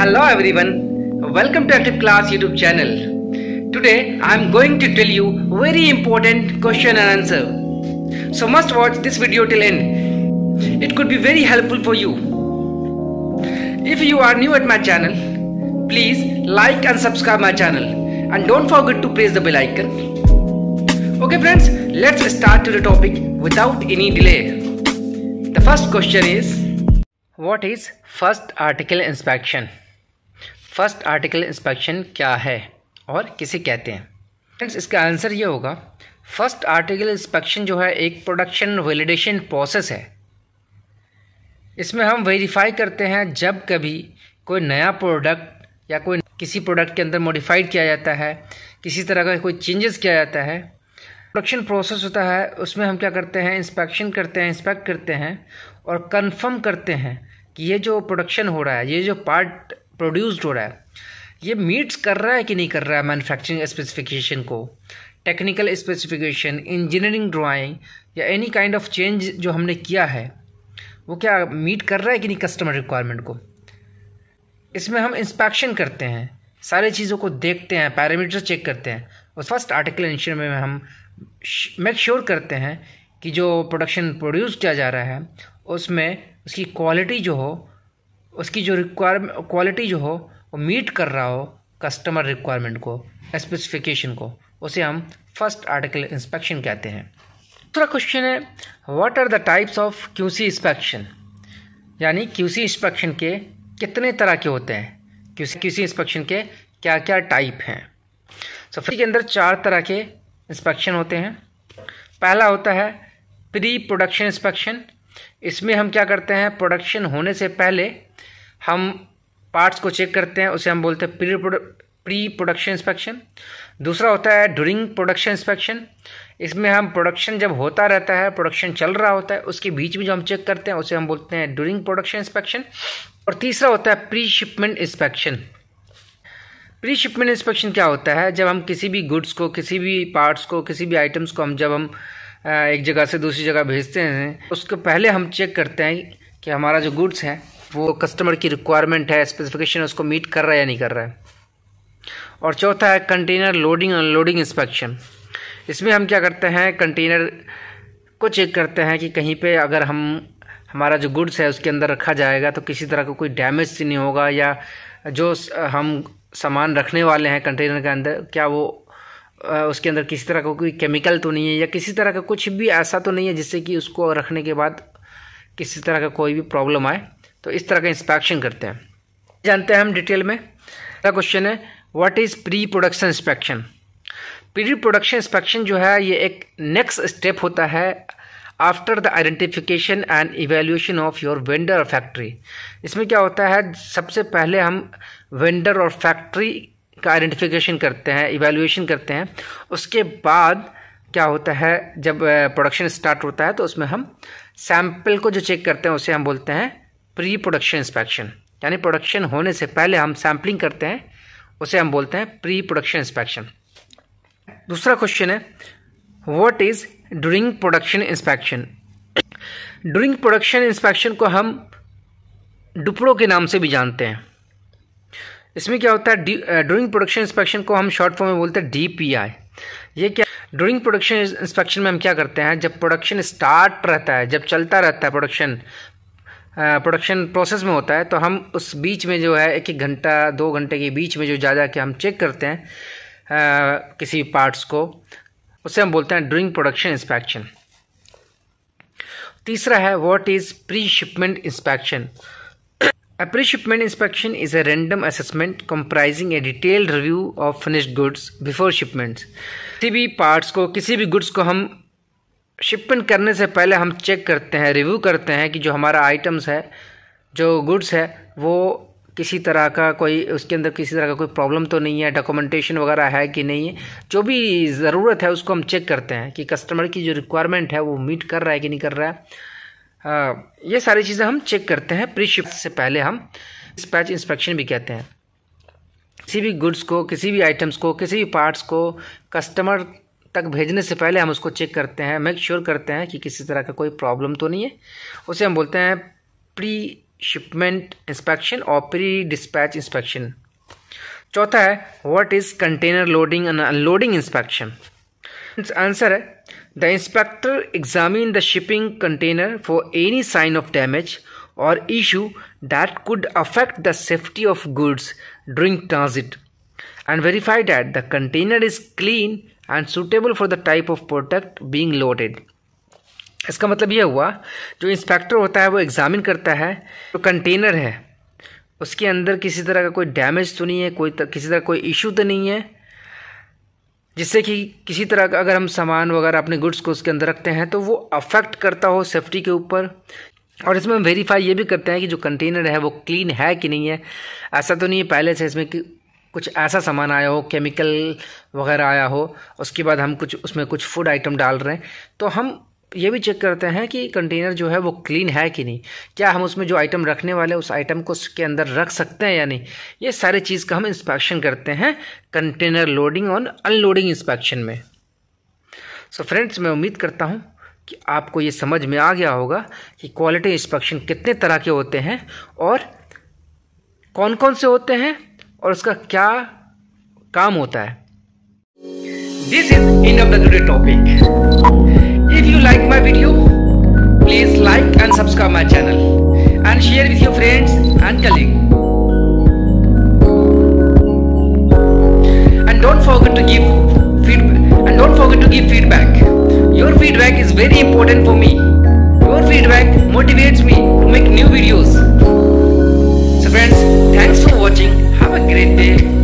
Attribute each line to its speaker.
Speaker 1: Hello everyone, welcome to Active Class YouTube channel. Today I am going to tell you very important question and answer. So must watch this video till end. It could be very helpful for you. If you are new at my channel, please like and subscribe my channel and don't forget to press the bell icon. Okay friends, let's start to the topic without any delay. The first question is what is first article inspection? First article inspection क्या है और किसे कहते हैं friends इसका answer ये होगा first article inspection जो है एक प्रोडक्शन वेलिडेशन प्रोसेस है इसमें हम वेरीफाई करते हैं जब कभी कोई नया प्रोडक्ट या कोई किसी प्रोडक्ट के अंदर मॉडिफाइड किया जाता है किसी तरह का कोई चेंजेस किया जाता है प्रोडक्शन प्रोसेस होता है उसमें हम क्या करते हैं इंस्पेक्शन करते हैं इंस्पेक्ट करते हैं और कंफर्म करते हैं कि ये जो प्रोडक्शन हो रहा है ये जो पार्ट प्रोड्यूस्ड हो रहा है ये मीट्स कर रहा है कि नहीं कर रहा है मैन्युफैक्चरिंग स्पेसिफिकेशन को टेक्निकल स्पेसिफिकेशन इंजीनियरिंग ड्राइंग या एनी काइंड ऑफ चेंज जो हमने किया है वो क्या मीट कर रहा है कि नहीं कस्टमर रिक्वायरमेंट को इसमें हम इंस्पेक्शन करते हैं सारे चीज़ों को देखते हैं पैरामीटर चेक करते हैं और फर्स्ट आर्टिकल इंशन में हम मेक श्योर करते हैं कि जो प्रोडक्शन प्रोड्यूस किया जा रहा है उसमें उसकी क्वालिटी जो हो उसकी जो रिक्वायरमेंट क्वालिटी जो हो वो मीट कर रहा हो कस्टमर रिक्वायरमेंट को स्पेसिफिकेशन को उसे हम फर्स्ट आर्टिकल इंस्पेक्शन कहते हैं दूसरा क्वेश्चन है what are the types of QC inspection यानी क्यूसी इंस्पेक्शन के कितने तरह के होते हैं क्यूसी क्यूसी इंस्पेक्शन के क्या क्या टाइप हैं सो so, के अंदर चार तरह के इंस्पेक्शन होते हैं पहला होता है प्री प्रोडक्शन इंस्पेक्शन इसमें हम क्या करते हैं प्रोडक्शन होने से पहले हम पार्ट्स को चेक करते हैं उसे हम बोलते हैं प्री प्री प्रोडक्शन इंस्पेक्शन दूसरा होता है ड्यूरिंग प्रोडक्शन इंस्पेक्शन इसमें हम प्रोडक्शन जब होता रहता है प्रोडक्शन चल रहा होता है उसके बीच में जो हम चेक करते हैं उसे हम बोलते हैं ड्यूरिंग प्रोडक्शन इंस्पेक्शन और तीसरा होता है pre shipment inspection pre shipment inspection क्या होता है जब हम किसी भी गुड्स को किसी भी पार्ट्स को किसी भी आइटम्स को हम जब हम एक जगह से दूसरी जगह भेजते हैं उसके पहले हम चेक करते हैं कि हमारा जो गुड्स है वो कस्टमर की रिक्वायरमेंट है स्पेसिफिकेशन उसको मीट कर रहा है या नहीं कर रहा है और चौथा है कंटेनर लोडिंग अनलोडिंग इंस्पेक्शन इसमें हम क्या करते हैं कंटेनर को चेक करते हैं कि कहीं पे अगर हम हमारा जो गुड्स है उसके अंदर रखा जाएगा तो किसी तरह का को कोई डैमेज तो नहीं होगा या जो हम सामान रखने वाले हैं कंटेनर के अंदर क्या वो उसके अंदर किसी तरह का कोई केमिकल तो नहीं है या किसी तरह का कुछ भी ऐसा तो नहीं है जिससे कि उसको रखने के बाद किसी तरह का कोई भी प्रॉब्लम आए तो इस तरह का इंस्पेक्शन करते हैं जानते हैं हम डिटेल में अगला क्वेश्चन है what is pre production inspection pre production inspection जो है ये एक नेक्स्ट स्टेप होता है after the identification and evaluation of your vendor और फैक्ट्री इसमें क्या होता है सबसे पहले हम वेंडर और फैक्ट्री का आइडेंटिफिकेशन करते हैं इवेल्यूशन करते हैं उसके बाद क्या होता है जब प्रोडक्शन स्टार्ट होता है तो उसमें हम सैम्पल को जो चेक करते हैं उसे हम बोलते हैं प्री प्रोडक्शन इंस्पेक्शन यानी प्रोडक्शन होने से पहले हम सैम्पलिंग करते हैं उसे हम बोलते हैं प्री प्रोडक्शन इंस्पेक्शन दूसरा क्वेश्चन है what is during production inspection during production inspection को हम डुपड़ो के नाम से भी जानते हैं इसमें क्या होता है ड्यूरिंग प्रोडक्शन इंस्पेक्शन को हम शॉर्ट फॉर्म में बोलते हैं डीपीआई ये क्या ड्यूरिंग प्रोडक्शन इंस्पेक्शन में हम क्या करते हैं जब प्रोडक्शन स्टार्ट रहता है जब चलता रहता है प्रोडक्शन प्रोडक्शन प्रोसेस में होता है तो हम उस बीच में जो है एक एक घंटा दो घंटे के बीच में जो जा जा के हम चेक करते हैं आ, किसी पार्ट्स को उसे हम बोलते हैं ड्रिंग प्रोडक्शन इंस्पेक्शन तीसरा है what is pre shipment inspection A pre-shipment inspection is a random assessment comprising a detailed review of finished goods before किसी भी पार्ट्स को किसी भी गुड्स को हम शिपमेंट करने से पहले हम चेक करते हैं रिव्यू करते हैं कि जो हमारा आइटम्स है जो गुड्स है वो किसी तरह का कोई उसके अंदर किसी तरह का कोई प्रॉब्लम तो नहीं है डॉक्यूमेंटेशन वगैरह है कि नहीं है जो भी ज़रूरत है उसको हम चेक करते हैं कि कस्टमर की जो रिक्वायरमेंट है वो मीट कर रहा है कि नहीं कर रहा है आ, हाँ, ये सारी चीज़ें हम चेक करते हैं प्री शिफ्ट से पहले हम स्पैच इंस्पेक्शन भी कहते हैं किसी भी गुड्स को किसी भी आइटम्स को किसी भी पार्ट्स को कस्टमर तक भेजने से पहले हम उसको चेक करते हैं मेक श्योर sure करते हैं कि किसी तरह का कोई प्रॉब्लम तो नहीं है उसे हम बोलते हैं प्री शिपमेंट इंस्पेक्शन और प्री डिस्पैच इंस्पेक्शन चौथा है what is container loading and unloading inspection answer है the inspector examine the shipping container for any sign of damage और issue that could affect the safety of goods during transit and verified that the container is clean and suitable for the type of product being loaded इसका मतलब यह हुआ जो inspector होता है वो examine करता है जो कंटेनर है उसके अंदर किसी तरह का कोई डैमेज तो नहीं है कोई तर, किसी तरह कोई इशू तो नहीं है जिससे कि किसी तरह का अगर हम सामान वगैरह अपने गुड्स को उसके अंदर रखते हैं तो वो अफेक्ट करता हो सेफ्टी के ऊपर और इसमें हम वेरीफाई ये भी करते हैं कि जो कंटेनर है वो क्लीन है कि नहीं है ऐसा तो नहीं है पहले से इसमें कुछ ऐसा सामान आया हो केमिकल वगैरह आया हो उसके बाद हम कुछ उसमें कुछ फूड आइटम डाल रहे हैं तो हम ये भी चेक करते हैं कि कंटेनर जो है वो क्लीन है कि नहीं क्या हम उसमें जो आइटम रखने वाले उस आइटम को उसके अंदर रख सकते हैं या नहीं ये सारी चीज़ का हम इंस्पेक्शन करते हैं कंटेनर लोडिंग और अनलोडिंग इंस्पेक्शन में सो so फ्रेंड्स मैं उम्मीद करता हूँ कि आपको ये समझ में आ गया होगा कि क्वालिटी इंस्पेक्शन कितने तरह के होते हैं और कौन कौन से होते हैं और उसका क्या काम होता है this is end of topic if you like my video please like and subscribe my channel and share with your friends and colleague and don't forget to give feedback and don't forget to give feedback your feedback is very important for me your feedback motivates me to make new thanks for watching every day.